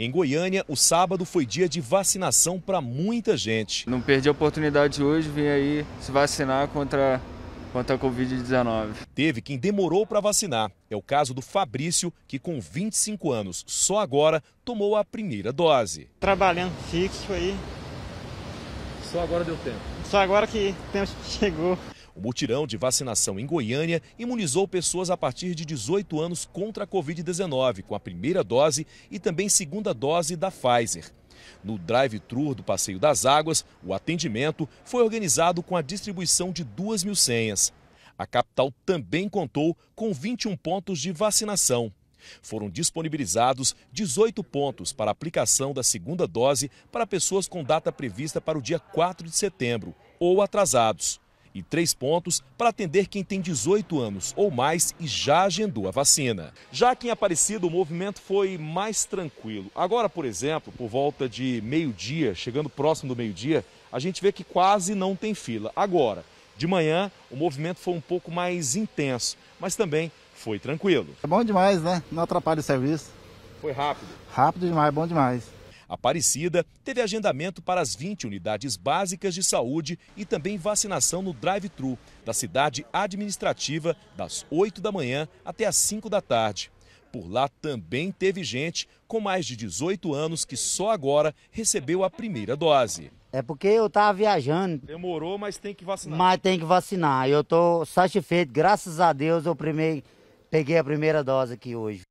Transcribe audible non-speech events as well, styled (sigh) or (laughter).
Em Goiânia, o sábado foi dia de vacinação para muita gente. Não perdi a oportunidade hoje, vim aí se vacinar contra, contra a Covid-19. Teve quem demorou para vacinar. É o caso do Fabrício, que com 25 anos, só agora, tomou a primeira dose. Trabalhando fixo aí. Só agora deu tempo. Só agora que o tempo (laughs) chegou. O mutirão de vacinação em Goiânia imunizou pessoas a partir de 18 anos contra a Covid-19, com a primeira dose e também segunda dose da Pfizer. No drive-thru do Passeio das Águas, o atendimento foi organizado com a distribuição de 2 mil senhas. A capital também contou com 21 pontos de vacinação. Foram disponibilizados 18 pontos para aplicação da segunda dose para pessoas com data prevista para o dia 4 de setembro ou atrasados e três pontos para atender quem tem 18 anos ou mais e já agendou a vacina. Já que em Aparecida o movimento foi mais tranquilo. Agora, por exemplo, por volta de meio-dia, chegando próximo do meio-dia, a gente vê que quase não tem fila. Agora, de manhã, o movimento foi um pouco mais intenso, mas também foi tranquilo. É bom demais, né? Não atrapalha o serviço. Foi rápido. Rápido demais, bom demais. Aparecida teve agendamento para as 20 unidades básicas de saúde e também vacinação no drive-thru da cidade administrativa das 8 da manhã até as 5 da tarde. Por lá também teve gente com mais de 18 anos que só agora recebeu a primeira dose. É porque eu estava viajando. Demorou, mas tem que vacinar. Mas tem que vacinar. Eu estou satisfeito, graças a Deus, eu primeiro, peguei a primeira dose aqui hoje.